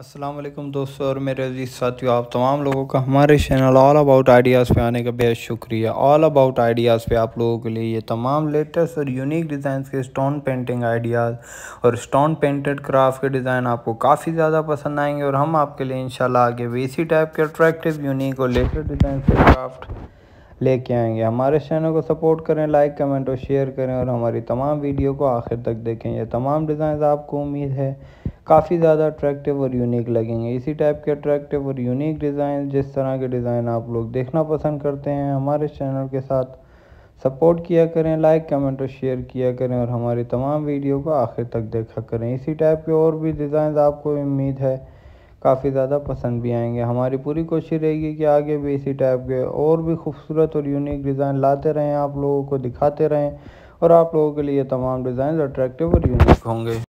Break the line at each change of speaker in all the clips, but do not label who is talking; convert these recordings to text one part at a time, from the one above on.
असलम दोस्तों और मेरे अजीज़ साथियों आप तमाम लोगों का हमारे चैनल ऑल अबाउट आइडियाज़ पे आने का बेहद शुक्रिया ऑल अबाउट आइडियाज़ पे आप लोगों के लिए ये तमाम लेटेस्ट और यूनिक डिज़ाइन के स्टोन पेंटिंग आइडियाज़ और स्टोन पेंटेड क्राफ्ट के डिज़ाइन आपको काफ़ी ज़्यादा पसंद आएंगे और हम आपके लिए इन आगे भी इसी टाइप के अट्रैक्टिव यूनिक और लेटेस्ट डिज़ाइन के क्राफ्ट लेके आएंगे हमारे चैनल को सपोर्ट करें लाइक कमेंट और शेयर करें और हमारी तमाम वीडियो को आखिर तक देखें ये तमाम डिज़ाइन आपको उम्मीद है काफ़ी ज़्यादा अट्रैक्टिव और यूनिक लगेंगे इसी टाइप के अट्रैक्टिव और यूनिक डिज़ाइन जिस तरह के डिज़ाइन आप लोग देखना पसंद करते हैं हमारे चैनल के साथ सपोर्ट किया करें लाइक कमेंट और शेयर किया करें और हमारी तमाम वीडियो को आखिर तक देखा करें इसी टाइप के और भी डिज़ाइन आपको उम्मीद है काफ़ी ज़्यादा पसंद भी आएंगे हमारी पूरी कोशिश रहेगी कि आगे भी इसी टाइप के और भी खूबसूरत और यूनिक डिज़ाइन लाते रहें आप लोगों को दिखाते रहें और आप लोगों के लिए तमाम डिज़ाइन अट्रैक्टिव और यूनिक होंगे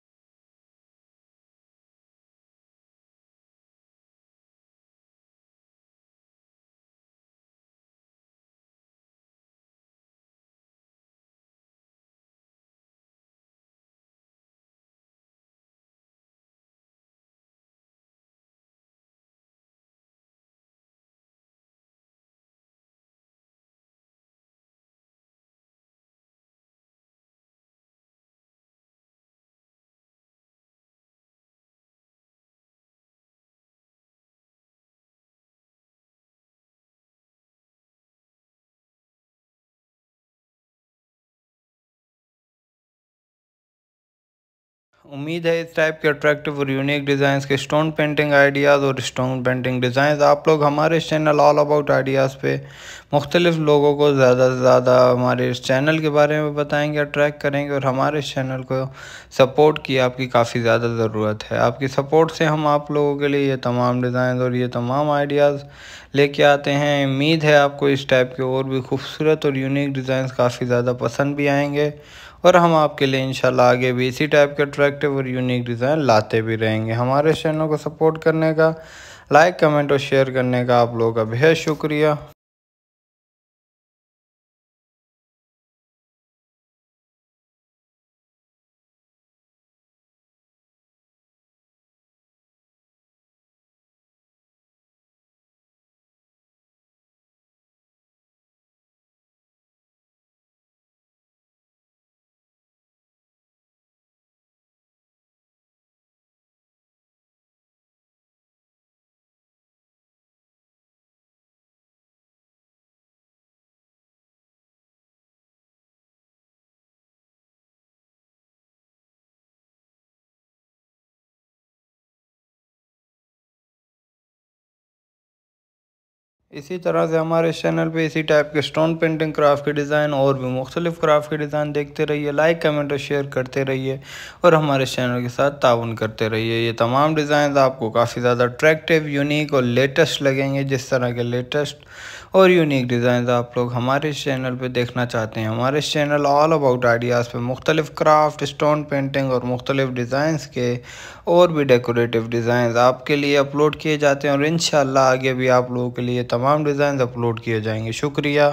उम्मीद है इस टाइप के अट्रैक्टिव और यूनिक डिज़ाइंस के स्टोन पेंटिंग आइडियाज़ और स्टोन पेंटिंग डिज़ाइंस आप लोग हमारे इस चैनल ऑल अबाउट आइडियाज़ पे मुख्तलिफ लोगों को ज़्यादा से ज़्यादा हमारे इस चैनल के बारे में बताएंगे अट्रैक्ट करेंगे और हमारे इस चैनल को सपोर्ट की आपकी काफ़ी ज़्यादा ज़रूरत है आपकी सपोर्ट से हम आप लोगों के लिए ये तमाम डिज़ाइन और ये तमाम आइडियाज़ लेके आते हैं उम्मीद है आपको इस टाइप के और भी खूबसूरत और यूनिक डिज़ाइन काफ़ी ज़्यादा पसंद भी आएंगे और हम आपके लिए इन आगे भी इसी टाइप के ट्रैक इंटरेक्टिव और यूनिक डिज़ाइन लाते भी रहेंगे हमारे चैनल को सपोर्ट करने का लाइक कमेंट और शेयर करने का आप लोगों का बेहद शुक्रिया इसी तरह से हमारे चैनल पे इसी टाइप के स्टोन पेंटिंग क्राफ्ट के डिज़ाइन और भी मुख्तलिफ क्राफ्ट के डिज़ाइन देखते रहिए लाइक कमेंट और शेयर करते रहिए और हमारे चैनल के साथ ताउन करते रहिए ये तमाम डिज़ाइन आपको काफ़ी ज़्यादा अट्रैक्टिव यूनिक और लेटेस्ट लगेंगे जिस तरह के लेटेस्ट और यूनिक डिज़ाइन आप लोग हमारे चैनल पर देखना चाहते हैं हमारे चैनल ऑल अबाउट आइडियाज़ पर मुख्तलिफ क्राफ्ट स्टोन पेंटिंग और मुख्तलिफ डिज़ाइंस के और भी डेकोरेटिव डिज़ाइन आपके लिए अपलोड किए जाते हैं और इन आगे भी आप लोगों के लिए तमाम डिज़ाइन अपलोड किए जाएंगे शुक्रिया